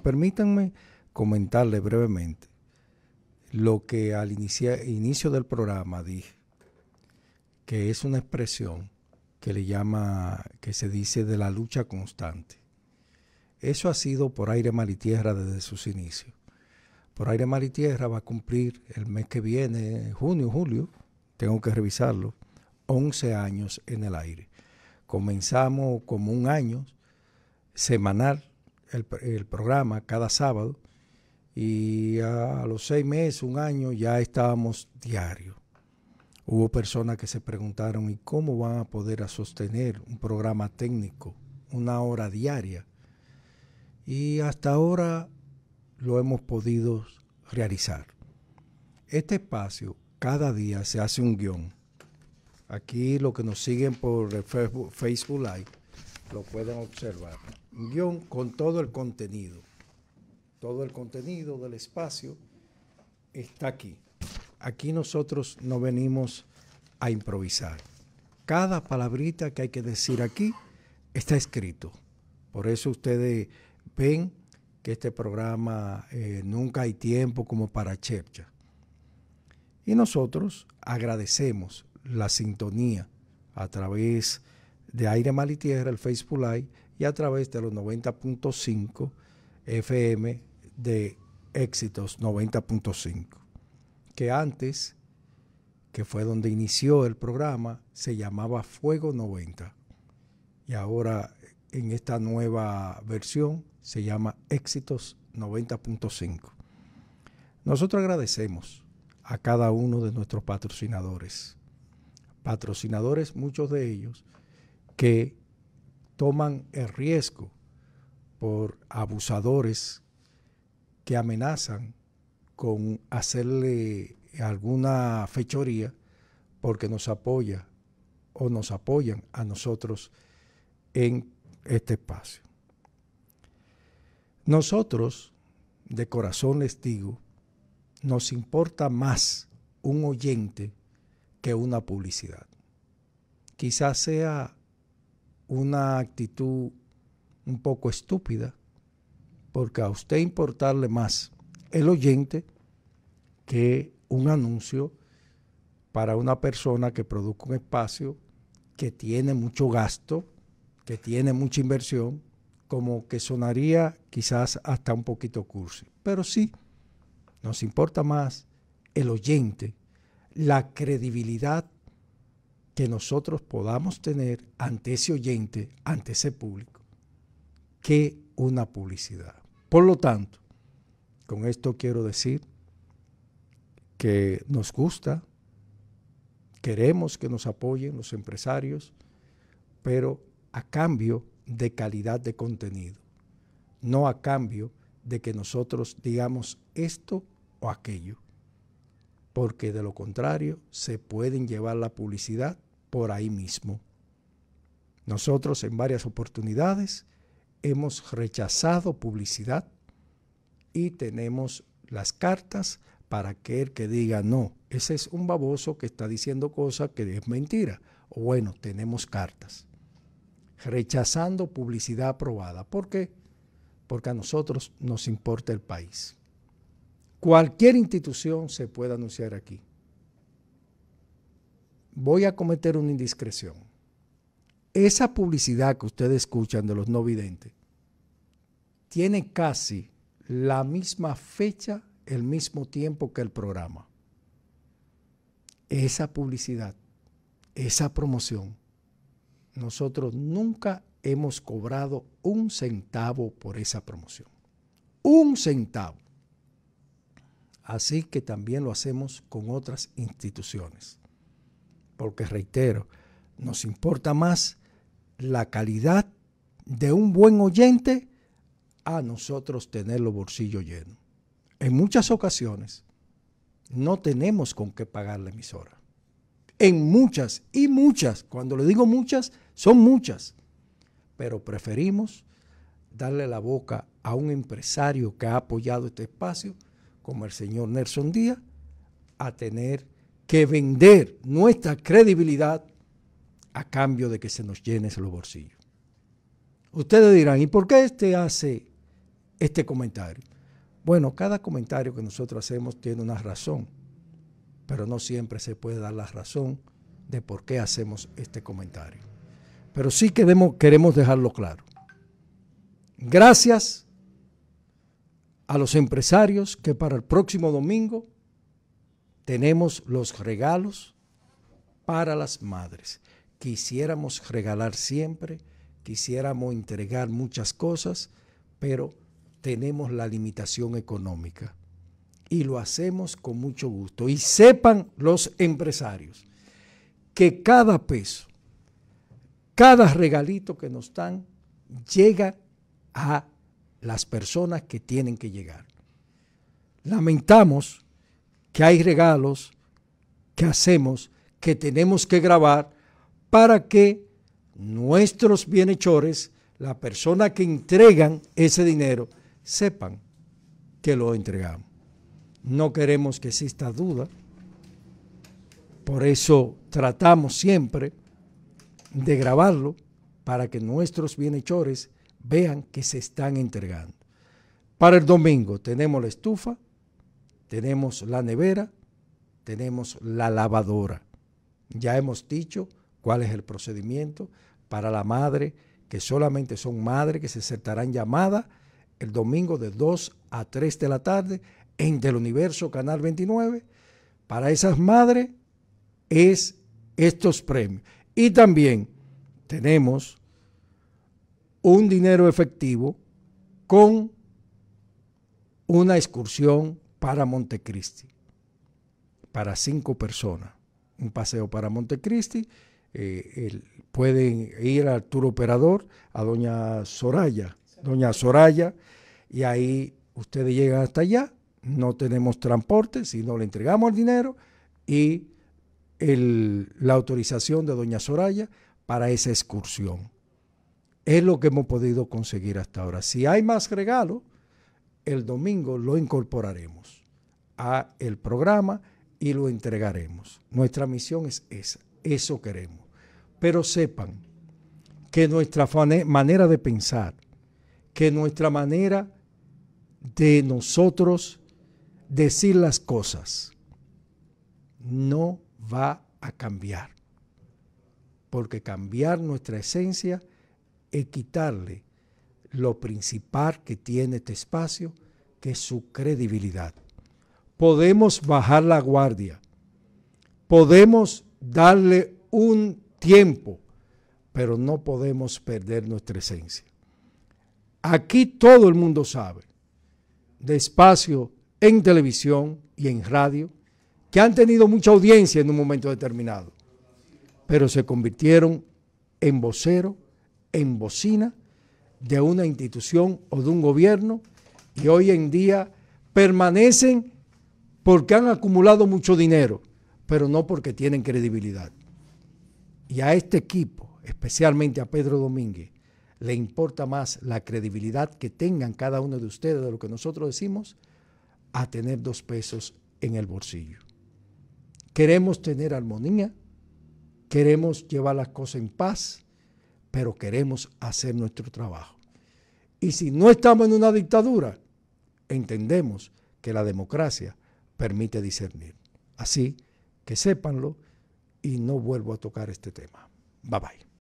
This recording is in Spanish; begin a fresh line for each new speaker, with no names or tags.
Permítanme comentarle brevemente lo que al inicio del programa dije, que es una expresión que le llama, que se dice de la lucha constante. Eso ha sido por aire, mar y tierra desde sus inicios. Por aire, mar y tierra va a cumplir el mes que viene, junio, julio, tengo que revisarlo, 11 años en el aire. Comenzamos como un año semanal el, programa cada sábado y a, los seis meses, un año, ya estábamos diario. Hubo personas que se preguntaron, ¿y cómo van a poder a sostener un programa técnico, una hora diaria? Y hasta ahora lo hemos podido realizar. Este espacio, cada día se hace un guión. Aquí lo que nos siguen por Facebook Live lo pueden observar guión con todo el contenido. Todo el contenido del espacio está aquí. Aquí nosotros no venimos a improvisar. Cada palabrita que hay que decir aquí está escrito. Por eso ustedes ven que este programa eh, nunca hay tiempo como para Chepcha. Y nosotros agradecemos la sintonía a través de de Aire Mal y Tierra, el Facebook Live, y a través de los 90.5 FM de Éxitos 90.5, que antes, que fue donde inició el programa, se llamaba Fuego 90. Y ahora en esta nueva versión se llama Éxitos 90.5. Nosotros agradecemos a cada uno de nuestros patrocinadores. Patrocinadores, muchos de ellos, que toman el riesgo por abusadores que amenazan con hacerle alguna fechoría porque nos apoya o nos apoyan a nosotros en este espacio. Nosotros, de corazón les digo, nos importa más un oyente que una publicidad. Quizás sea una actitud un poco estúpida, porque a usted importarle más el oyente que un anuncio para una persona que produzca un espacio que tiene mucho gasto, que tiene mucha inversión, como que sonaría quizás hasta un poquito cursi. Pero sí, nos importa más el oyente, la credibilidad que nosotros podamos tener ante ese oyente, ante ese público, que una publicidad. Por lo tanto, con esto quiero decir que nos gusta, queremos que nos apoyen los empresarios, pero a cambio de calidad de contenido, no a cambio de que nosotros digamos esto o aquello porque de lo contrario se pueden llevar la publicidad por ahí mismo. Nosotros en varias oportunidades hemos rechazado publicidad y tenemos las cartas para aquel que diga, no, ese es un baboso que está diciendo cosas que es mentira. O bueno, tenemos cartas. Rechazando publicidad aprobada. ¿Por qué? Porque a nosotros nos importa el país cualquier institución se puede anunciar aquí. Voy a cometer una indiscreción. Esa publicidad que ustedes escuchan de los no videntes tiene casi la misma fecha, el mismo tiempo que el programa. Esa publicidad, esa promoción, nosotros nunca hemos cobrado un centavo por esa promoción. Un centavo así que también lo hacemos con otras instituciones. Porque reitero, nos importa más la calidad de un buen oyente a nosotros tener los bolsillos llenos. En muchas ocasiones no tenemos con qué pagar la emisora. En muchas y muchas, cuando le digo muchas, son muchas. Pero preferimos darle la boca a un empresario que ha apoyado este espacio como el señor Nelson Díaz, a tener que vender nuestra credibilidad a cambio de que se nos llene los bolsillos. Ustedes dirán, ¿y por qué este hace este comentario? Bueno, cada comentario que nosotros hacemos tiene una razón, pero no siempre se puede dar la razón de por qué hacemos este comentario. Pero sí queremos, queremos dejarlo claro. Gracias a los empresarios que para el próximo domingo tenemos los regalos para las madres. Quisiéramos regalar siempre, quisiéramos entregar muchas cosas, pero tenemos la limitación económica y lo hacemos con mucho gusto. Y sepan los empresarios que cada peso, cada regalito que nos dan, llega a las personas que tienen que llegar. Lamentamos que hay regalos que hacemos, que tenemos que grabar para que nuestros bienhechores, la persona que entregan ese dinero, sepan que lo entregamos. No queremos que exista duda, por eso tratamos siempre de grabarlo para que nuestros bienhechores vean que se están entregando. Para el domingo tenemos la estufa, tenemos la nevera, tenemos la lavadora. Ya hemos dicho cuál es el procedimiento para la madre, que solamente son madres que se aceptarán llamadas el domingo de 2 a 3 de la tarde en Del Universo Canal 29. Para esas madres es estos premios. Y también tenemos un dinero efectivo con una excursión para Montecristi, para cinco personas. Un paseo para Montecristi. Eh, pueden ir al tour operador, a doña Soraya, doña Soraya, y ahí ustedes llegan hasta allá. No tenemos transporte, sino le entregamos el dinero y la autorización de doña Soraya para esa excursión. Es lo que hemos podido conseguir hasta ahora. Si hay más regalos, el domingo lo incorporaremos a el programa y lo entregaremos. Nuestra misión es esa, eso queremos. Pero sepan que nuestra manera de pensar, que nuestra manera de nosotros decir las cosas no va a cambiar. Porque cambiar nuestra esencia es quitarle lo principal que tiene este espacio, que es su credibilidad. Podemos bajar la guardia, podemos darle un tiempo, pero no podemos perder nuestra esencia. Aquí todo el mundo sabe, de espacio en televisión y en radio, que han tenido mucha audiencia en un momento determinado, pero se convirtieron en vocero en bocina de una institución o de un gobierno y hoy en día permanecen porque han acumulado mucho dinero, pero no porque tienen credibilidad. Y a este equipo, especialmente a Pedro Domínguez, le importa más la credibilidad que tengan cada uno de ustedes de lo que nosotros decimos a tener dos pesos en el bolsillo. Queremos tener armonía, queremos llevar las cosas en paz, pero queremos hacer nuestro trabajo. Y si no estamos en una dictadura, entendemos que la democracia permite discernir. Así que sépanlo y no vuelvo a tocar este tema. Bye bye.